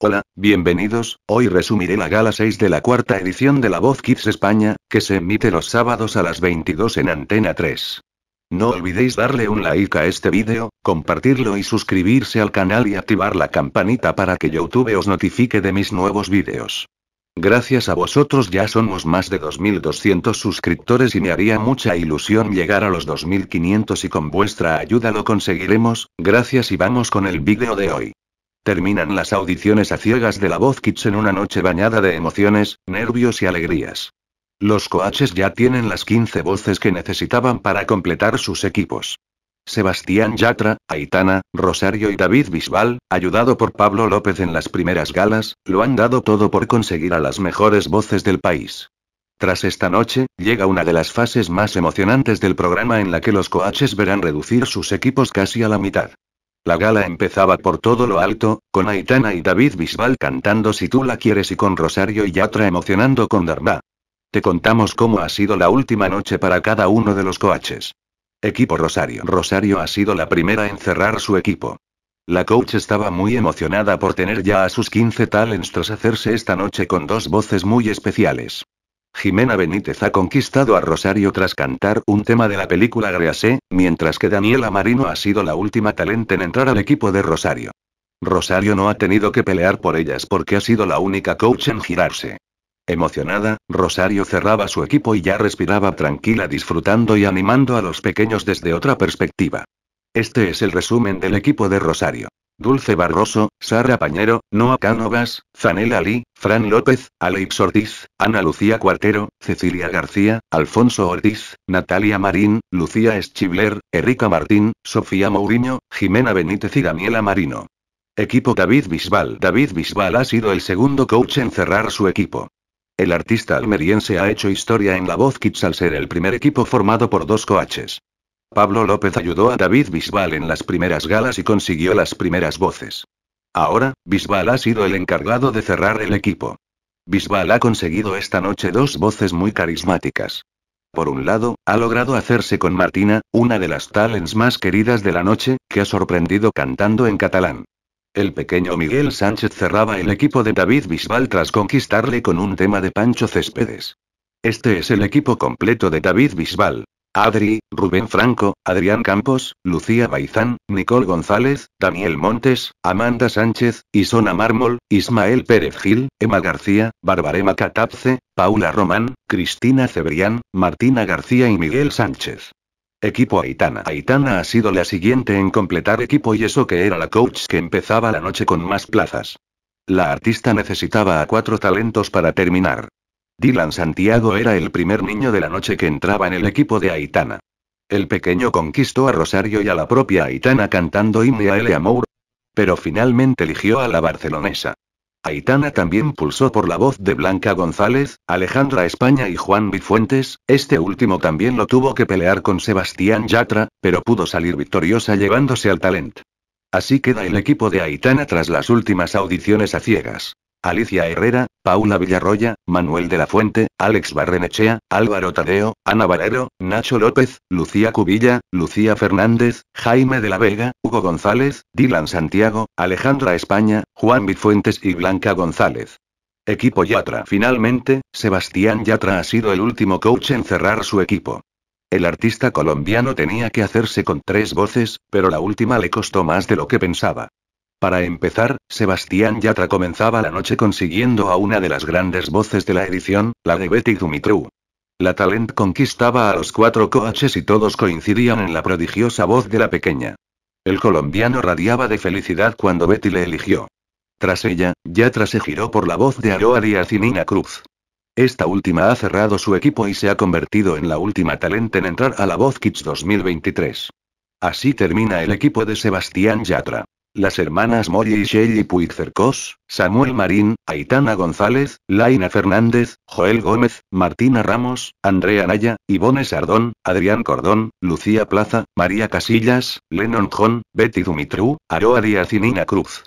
Hola, bienvenidos, hoy resumiré la gala 6 de la cuarta edición de La Voz Kids España, que se emite los sábados a las 22 en Antena 3. No olvidéis darle un like a este vídeo, compartirlo y suscribirse al canal y activar la campanita para que YouTube os notifique de mis nuevos vídeos. Gracias a vosotros ya somos más de 2.200 suscriptores y me haría mucha ilusión llegar a los 2.500 y con vuestra ayuda lo conseguiremos, gracias y vamos con el vídeo de hoy. Terminan las audiciones a ciegas de la voz Kits en una noche bañada de emociones, nervios y alegrías. Los coaches ya tienen las 15 voces que necesitaban para completar sus equipos. Sebastián Yatra, Aitana, Rosario y David Bisbal, ayudado por Pablo López en las primeras galas, lo han dado todo por conseguir a las mejores voces del país. Tras esta noche, llega una de las fases más emocionantes del programa en la que los coaches verán reducir sus equipos casi a la mitad. La gala empezaba por todo lo alto, con Aitana y David Bisbal cantando Si tú la quieres y con Rosario y Yatra emocionando con Dharma. Te contamos cómo ha sido la última noche para cada uno de los coaches. Equipo Rosario. Rosario ha sido la primera en cerrar su equipo. La coach estaba muy emocionada por tener ya a sus 15 talents tras hacerse esta noche con dos voces muy especiales. Jimena Benítez ha conquistado a Rosario tras cantar un tema de la película Grease, mientras que Daniela Marino ha sido la última talenta en entrar al equipo de Rosario. Rosario no ha tenido que pelear por ellas porque ha sido la única coach en girarse. Emocionada, Rosario cerraba su equipo y ya respiraba tranquila disfrutando y animando a los pequeños desde otra perspectiva. Este es el resumen del equipo de Rosario. Dulce Barroso, Sara Pañero, Noa Cánovas, Zanel Ali, Fran López, Alex Ortiz, Ana Lucía Cuartero, Cecilia García, Alfonso Ortiz, Natalia Marín, Lucía Schibler, Erika Martín, Sofía Mourinho, Jimena Benítez y Daniela Marino. Equipo David Bisbal. David Bisbal ha sido el segundo coach en cerrar su equipo. El artista almeriense ha hecho historia en la voz kits al ser el primer equipo formado por dos coaches. Pablo López ayudó a David Bisbal en las primeras galas y consiguió las primeras voces. Ahora, Bisbal ha sido el encargado de cerrar el equipo. Bisbal ha conseguido esta noche dos voces muy carismáticas. Por un lado, ha logrado hacerse con Martina, una de las talents más queridas de la noche, que ha sorprendido cantando en catalán. El pequeño Miguel Sánchez cerraba el equipo de David Bisbal tras conquistarle con un tema de Pancho Céspedes. Este es el equipo completo de David Bisbal. Adri, Rubén Franco, Adrián Campos, Lucía Baizán, Nicole González, Daniel Montes, Amanda Sánchez, Isona Mármol, Ismael Pérez Gil, Emma García, Barbarema Catapce, Paula Román, Cristina Cebrián, Martina García y Miguel Sánchez. Equipo Aitana. Aitana ha sido la siguiente en completar equipo y eso que era la coach que empezaba la noche con más plazas. La artista necesitaba a cuatro talentos para terminar. Dylan Santiago era el primer niño de la noche que entraba en el equipo de Aitana. El pequeño conquistó a Rosario y a la propia Aitana cantando himne a El Amour. Pero finalmente eligió a la barcelonesa. Aitana también pulsó por la voz de Blanca González, Alejandra España y Juan Bifuentes, este último también lo tuvo que pelear con Sebastián Yatra, pero pudo salir victoriosa llevándose al talento. Así queda el equipo de Aitana tras las últimas audiciones a ciegas. Alicia Herrera, Paula Villarroya, Manuel de la Fuente, Alex Barrenechea, Álvaro Tadeo, Ana Valero, Nacho López, Lucía Cubilla, Lucía Fernández, Jaime de la Vega, Hugo González, Dylan Santiago, Alejandra España, Juan Bifuentes y Blanca González. Equipo Yatra. Finalmente, Sebastián Yatra ha sido el último coach en cerrar su equipo. El artista colombiano tenía que hacerse con tres voces, pero la última le costó más de lo que pensaba. Para empezar, Sebastián Yatra comenzaba la noche consiguiendo a una de las grandes voces de la edición, la de Betty Dumitru. La talent conquistaba a los cuatro coaches y todos coincidían en la prodigiosa voz de la pequeña. El colombiano radiaba de felicidad cuando Betty le eligió. Tras ella, Yatra se giró por la voz de Aroa Díaz y Nina Cruz. Esta última ha cerrado su equipo y se ha convertido en la última talent en entrar a la Voz Kids 2023. Así termina el equipo de Sebastián Yatra las hermanas Molly y Shelly Puigcercos, Samuel Marín, Aitana González, Laina Fernández, Joel Gómez, Martina Ramos, Andrea Naya, Ivone Sardón, Adrián Cordón, Lucía Plaza, María Casillas, Lennon John, Betty Dumitru, Aroa Díaz y Nina Cruz.